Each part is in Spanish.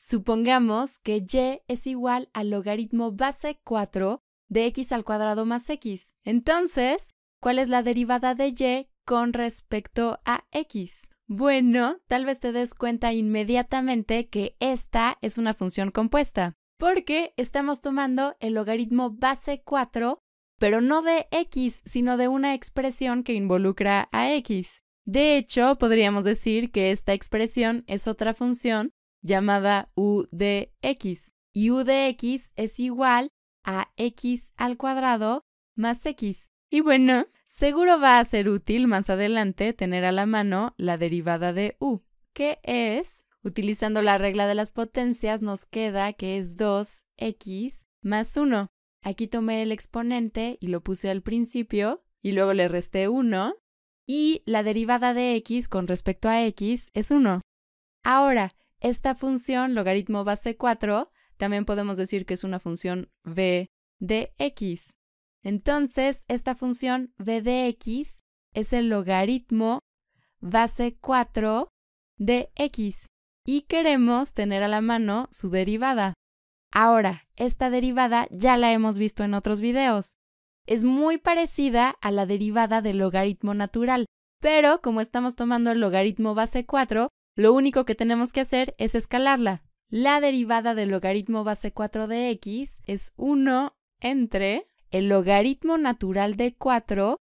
Supongamos que y es igual al logaritmo base 4 de x al cuadrado más x. Entonces, ¿cuál es la derivada de y con respecto a x? Bueno, tal vez te des cuenta inmediatamente que esta es una función compuesta, porque estamos tomando el logaritmo base 4, pero no de x, sino de una expresión que involucra a x. De hecho, podríamos decir que esta expresión es otra función llamada u de x. Y u de x es igual a x al cuadrado más x. Y bueno, seguro va a ser útil más adelante tener a la mano la derivada de u, que es, utilizando la regla de las potencias, nos queda que es 2x más 1. Aquí tomé el exponente y lo puse al principio y luego le resté 1 y la derivada de x con respecto a x es 1. Ahora, esta función logaritmo base 4 también podemos decir que es una función b de x. Entonces, esta función b de x es el logaritmo base 4 de x y queremos tener a la mano su derivada. Ahora, esta derivada ya la hemos visto en otros videos. Es muy parecida a la derivada del logaritmo natural, pero como estamos tomando el logaritmo base 4, lo único que tenemos que hacer es escalarla. La derivada del logaritmo base 4 de x es 1 entre el logaritmo natural de 4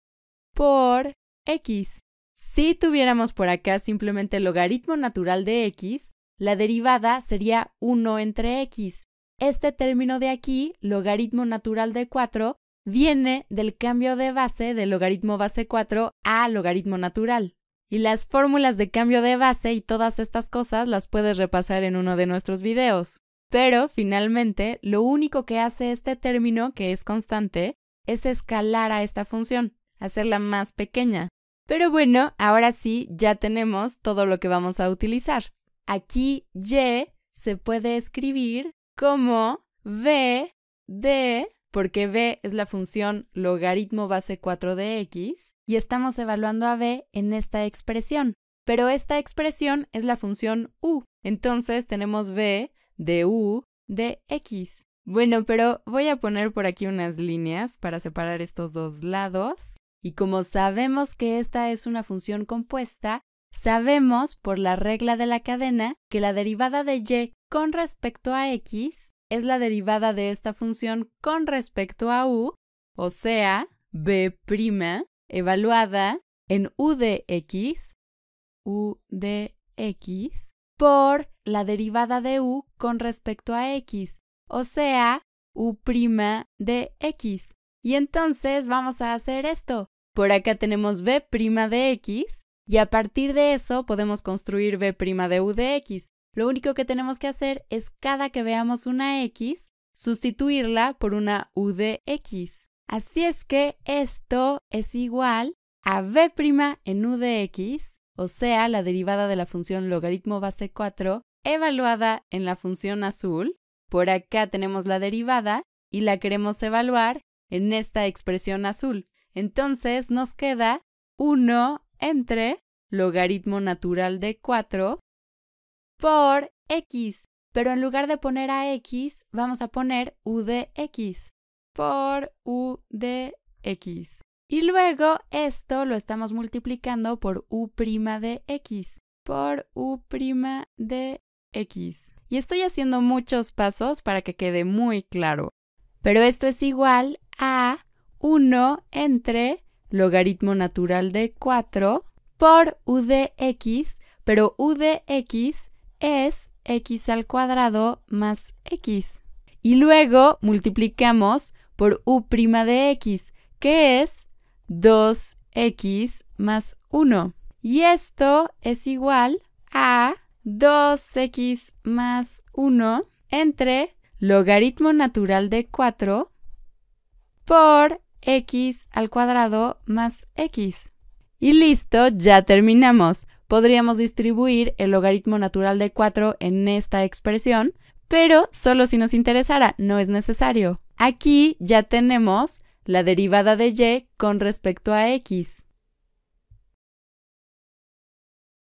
por x. Si tuviéramos por acá simplemente el logaritmo natural de x, la derivada sería 1 entre x. Este término de aquí, logaritmo natural de 4, viene del cambio de base del logaritmo base 4 a logaritmo natural. Y las fórmulas de cambio de base y todas estas cosas las puedes repasar en uno de nuestros videos. Pero finalmente, lo único que hace este término, que es constante, es escalar a esta función, hacerla más pequeña. Pero bueno, ahora sí, ya tenemos todo lo que vamos a utilizar. Aquí y se puede escribir como b de, porque b es la función logaritmo base 4 de x, y estamos evaluando a b en esta expresión. Pero esta expresión es la función u, entonces tenemos b de u de x. Bueno, pero voy a poner por aquí unas líneas para separar estos dos lados. Y como sabemos que esta es una función compuesta, sabemos por la regla de la cadena que la derivada de y con respecto a x es la derivada de esta función con respecto a u, o sea, b' evaluada en u u de x, de x por la derivada de U con respecto a X, o sea, U' de X. Y entonces vamos a hacer esto. Por acá tenemos B' de X, y a partir de eso podemos construir B' de U de X. Lo único que tenemos que hacer es cada que veamos una X, sustituirla por una U de X. Así es que esto es igual a b' en u de x, o sea, la derivada de la función logaritmo base 4 evaluada en la función azul. Por acá tenemos la derivada y la queremos evaluar en esta expresión azul. Entonces nos queda 1 entre logaritmo natural de 4 por x. Pero en lugar de poner a x, vamos a poner u de x por u de x. Y luego esto lo estamos multiplicando por u' prima de x, por u' prima de x. Y estoy haciendo muchos pasos para que quede muy claro. Pero esto es igual a 1 entre logaritmo natural de 4 por u de x, pero u de x es x al cuadrado más x. Y luego multiplicamos por u' de x, que es 2x más 1. Y esto es igual a 2x más 1 entre logaritmo natural de 4 por x al cuadrado más x. Y listo, ya terminamos. Podríamos distribuir el logaritmo natural de 4 en esta expresión, pero solo si nos interesara, no es necesario. Aquí ya tenemos la derivada de y con respecto a x.